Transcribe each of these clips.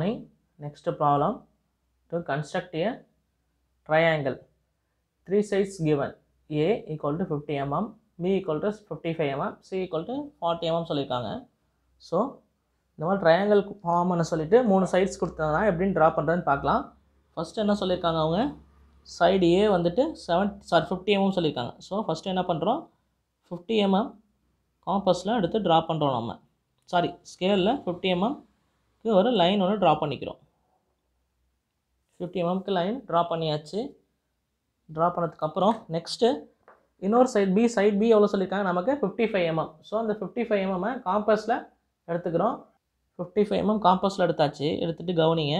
problem to construct a triangle three Three given a equal to fifty mm b equal to fifty five mm c equal to forty mm சொல்லியிருக்காங்க so இந்த மாதிரி triangle ஃபார்ம்னு சொல்லிவிட்டு மூணு sides கொடுத்ததுனா எப்படின்னு draw பண்ணுறதுன்னு பார்க்கலாம் first என்ன சொல்லியிருக்காங்க அவங்க சைடு ஏ வந்துட்டு செவன் சாரி ஃபிஃப்டி எம்எம் சொல்லியிருக்காங்க ஸோ ஃபஸ்ட்டு என்ன பண்ணுறோம் ஃபிஃப்டி எம்எம் காம்பஸில் எடுத்து ட்ரா பண்ணுறோம் நம்ம சாரி ஸ்கேலில் ஃபிஃப்டி எம்எம் ஒரு லைன் ஒன்று ட்ரா பண்ணிக்கிறோம் ஃபிஃப்டி எம்எம்க்கு லைன் ட்ரா பண்ணியாச்சு ட்ரா பண்ணதுக்கப்புறம் நெக்ஸ்ட்டு இன்னொரு சைட் பி சைட் பி எவ்வளோ சொல்லியிருக்காங்க நமக்கு ஃபிஃப்டி ஃபைவ் எம்எம் ஸோ அந்த ஃபிஃப்டி ஃபைவ் எம்எம் காம்பஸில் எடுத்துக்கிறோம் ஃபிஃப்டி ஃபைவ் எம்எம் காம்பஸில் எடுத்தாச்சு எடுத்துகிட்டு கவனிங்க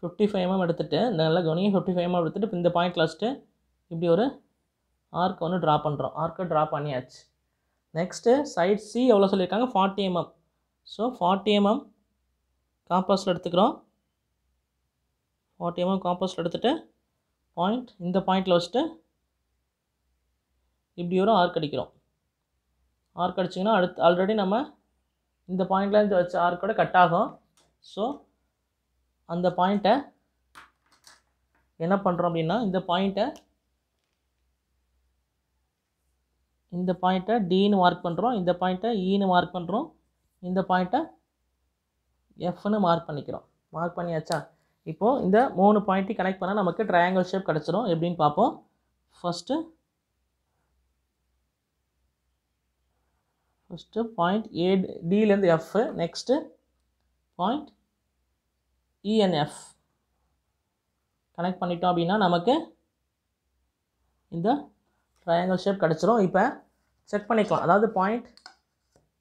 ஃபிஃப்டி ஃபைவ் எம்எம் எடுத்துகிட்டு நல்லா கவனிங்க ஃபிஃப்டி ஃபைவ் எம்எம் எடுத்துகிட்டு இந்த பாயிண்ட் லாஸ்ட்டு இப்படி ஒரு ஆர்க் ஒன்று ட்ரா பண்ணுறோம் ஆர்க்கை ட்ரா பண்ணியாச்சு நெக்ஸ்ட்டு சைட் சி எவ்வளோ சொல்லியிருக்காங்க forty mm so forty mm காம்பாஸில் எடுத்துக்கிறோம் ஃபார்ட்டி எம்எம் காம்பாஸில் எடுத்துகிட்டு பாயிண்ட் இந்த பாயிண்டில் வச்சுட்டு இப்படி வரும் ஆர்க் அடிக்கிறோம் ஆர்க் அடிச்சிங்கன்னா அடுத்து ஆல்ரெடி நம்ம இந்த பாயிண்ட்லேருந்து வச்ச ஆர்க்கோட கட் ஆகும் ஸோ அந்த பாயிண்ட்டை என்ன பண்ணுறோம் அப்படின்னா இந்த பாயிண்ட்டை இந்த பாயிண்ட்டை டின்னு மார்க் பண்ணுறோம் இந்த பாயிண்ட்டை e ஈனு மார்க் பண்ணுறோம் இந்த பாயிண்ட்டை எஃப்னு மார்க் பண்ணிக்கிறோம் மார்க் பண்ணியாச்சா இப்போது இந்த மூணு பாயிண்ட்டையும் கனெக்ட் பண்ணால் நமக்கு ட்ரையாங்கல் ஷேப் கிடச்சிரும் எப்படின்னு பார்ப்போம் ஃபஸ்ட்டு ஃபஸ்ட்டு பாயிண்ட் ஏ டிலேருந்து F next point E N F connect பண்ணிட்டோம் அப்படின்னா நமக்கு இந்த ட்ரையாங்கிள் ஷேப் கிடச்சிரும் இப்போ செக் பண்ணிக்கலாம் அதாவது பாயிண்ட்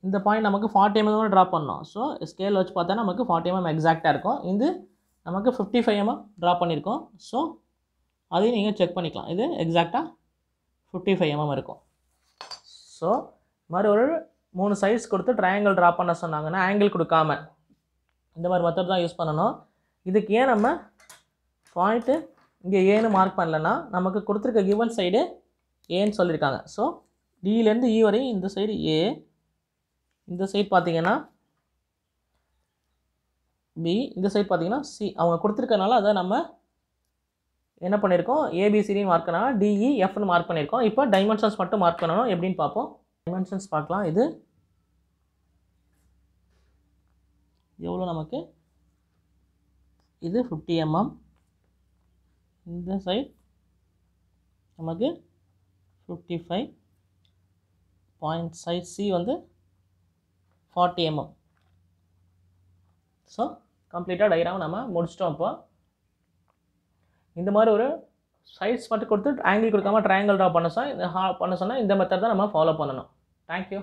இந்த பாயிண்ட் நமக்கு ஃபார்ட்டி எம்எம் ட்ராப் பண்ணோம் ஸோ ஸ்கேல் வச்சு பார்த்தா நமக்கு ஃபார்ட்டி எம்எம் எக்ஸாக்டாக இருக்கும் இது நமக்கு ஃபிஃப்டி ஃபைவ் எம்எம் ட்ராப் பண்ணியிருக்கோம் ஸோ அதையும் நீங்கள் செக் பண்ணிக்கலாம் இது எக்ஸாக்டாக ஃபிஃப்டி ஃபைவ் எம்எம் இருக்கும் ஸோ மாதிரி ஒரு மூணு சைஸ் கொடுத்து ட்ரையாங்கிள் ட்ரா பண்ண சொன்னாங்கன்னா ஆங்கிள் கொடுக்காம இந்த மாதிரி மெத்தட் தான் யூஸ் பண்ணணும் இதுக்கு ஏன் நம்ம பாயிண்ட்டு இங்கே ஏன்னு மார்க் பண்ணலன்னா நமக்கு கொடுத்துருக்க கிவன் சைடு ஏன்னு சொல்லியிருக்காங்க ஸோ டியிலேருந்து இ e வரையும் இந்த சைடு ஏ இந்த சைட் பார்த்தீங்கன்னா பி இந்த சைட் பார்த்தீங்கன்னா சி அவங்க கொடுத்துருக்கனால அதை நம்ம என்ன பண்ணியிருக்கோம் ஏபிசிடின்னு மார்க் பண்ணால் டிஇஎஃப்னு e, மார்க் பண்ணியிருக்கோம் இப்போ டைமென்ஷன்ஸ் மட்டும் மார்க் பண்ணணும் எப்படின்னு பார்ப்போம் டைமென்ஷன்ஸ் பார்க்கலாம் இது எவ்வளோ நமக்கு இது ஃபிஃப்டி எம்எம் இந்த சைட் நமக்கு fifty five point size c வந்து ஃபார்ட்டி எம்எம் ஸோ கம்ப்ளீட்டாக டயராம் நம்ம முடிச்சிட்டோம் அப்போ இந்த மாதிரி ஒரு சைஸ் மட்டும் கொடுத்து ஆங்கிள் கொடுக்காமல் ட்ரையாங்கிள் ட்ரா பண்ண சொன்னால் பண்ண சொன்னால் இந்த மெத்தட் தான் நம்ம ஃபாலோ பண்ணணும் தேங்க்யூ